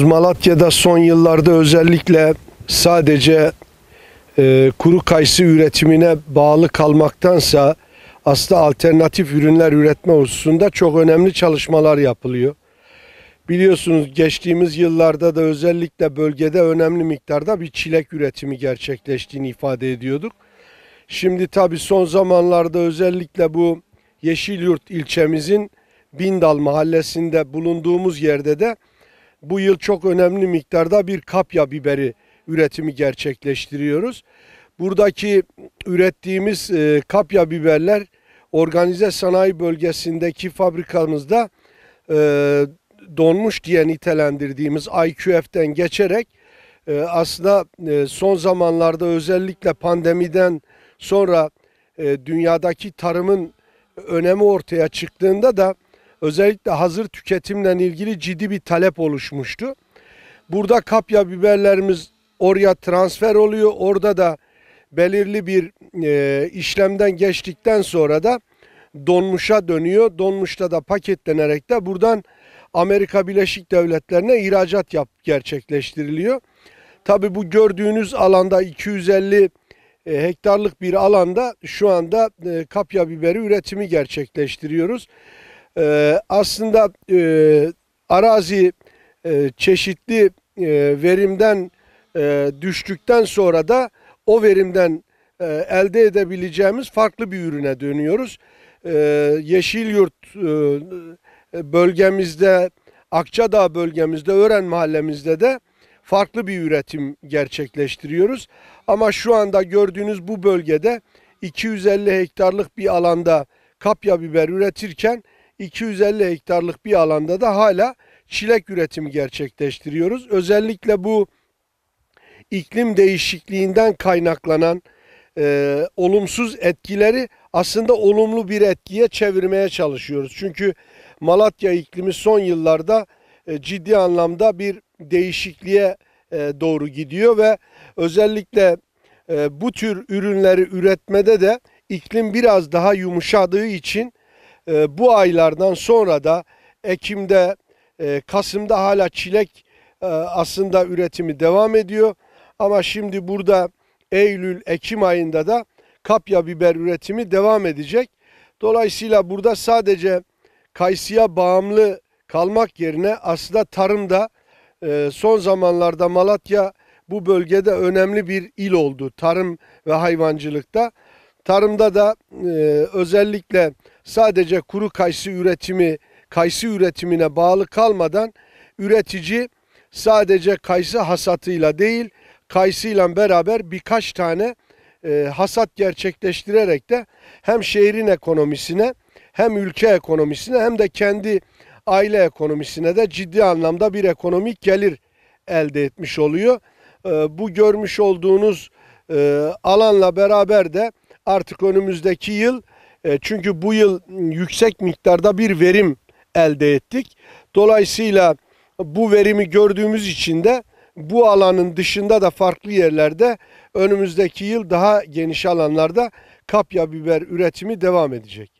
Malatya'da son yıllarda özellikle sadece e, kuru kayısı üretimine bağlı kalmaktansa aslında alternatif ürünler üretme hususunda çok önemli çalışmalar yapılıyor. Biliyorsunuz geçtiğimiz yıllarda da özellikle bölgede önemli miktarda bir çilek üretimi gerçekleştiğini ifade ediyorduk. Şimdi tabi son zamanlarda özellikle bu Yeşilyurt ilçemizin Bindal mahallesinde bulunduğumuz yerde de bu yıl çok önemli miktarda bir kapya biberi üretimi gerçekleştiriyoruz. Buradaki ürettiğimiz e, kapya biberler organize sanayi bölgesindeki fabrikamızda e, donmuş diye nitelendirdiğimiz IQF'den geçerek e, aslında son zamanlarda özellikle pandemiden sonra dünyadaki tarımın önemi ortaya çıktığında da özellikle hazır tüketimle ilgili ciddi bir talep oluşmuştu. Burada kapya biberlerimiz oraya transfer oluyor. Orada da belirli bir e, işlemden geçtikten sonra da donmuşa dönüyor. Donmuşta da paketlenerek de buradan Amerika Birleşik Devletleri'ne ihracat yap gerçekleştiriliyor. Tabi bu gördüğünüz alanda 250 e, hektarlık bir alanda şu anda e, kapya biberi üretimi gerçekleştiriyoruz. E, aslında e, arazi e, çeşitli e, verimden e, düştükten sonra da o verimden e, elde edebileceğimiz farklı bir ürüne dönüyoruz. Ee, e, Yeşilyurt e, bölgemizde, Akçadağ bölgemizde, Ören mahallemizde de farklı bir üretim gerçekleştiriyoruz. Ama şu anda gördüğünüz bu bölgede 250 hektarlık bir alanda kapya biber üretirken 250 hektarlık bir alanda da hala çilek üretimi gerçekleştiriyoruz. Özellikle bu iklim değişikliğinden kaynaklanan e, olumsuz etkileri aslında olumlu bir etkiye çevirmeye çalışıyoruz. Çünkü Malatya iklimi son yıllarda e, ciddi anlamda bir değişikliğe e, doğru gidiyor ve özellikle e, bu tür ürünleri üretmede de iklim biraz daha yumuşadığı için e, bu aylardan sonra da Ekim'de, e, Kasım'da hala çilek e, aslında üretimi devam ediyor. Ama şimdi burada Eylül, Ekim ayında da kapya biber üretimi devam edecek. Dolayısıyla burada sadece kayısıya bağımlı kalmak yerine aslında tarımda e, son zamanlarda Malatya bu bölgede önemli bir il oldu tarım ve hayvancılıkta. Tarımda da e, özellikle sadece kuru kayısı üretimi, kayısı üretimine bağlı kalmadan üretici sadece kayısı hasatıyla değil, kayısıyla beraber birkaç tane e, hasat gerçekleştirerek de hem şehrin ekonomisine hem ülke ekonomisine hem de kendi aile ekonomisine de ciddi anlamda bir ekonomik gelir elde etmiş oluyor. E, bu görmüş olduğunuz e, alanla beraber de artık önümüzdeki yıl e, çünkü bu yıl ıı, yüksek miktarda bir verim elde ettik. Dolayısıyla bu verimi gördüğümüz için de bu alanın dışında da farklı yerlerde önümüzdeki yıl daha geniş alanlarda kapya biber üretimi devam edecek.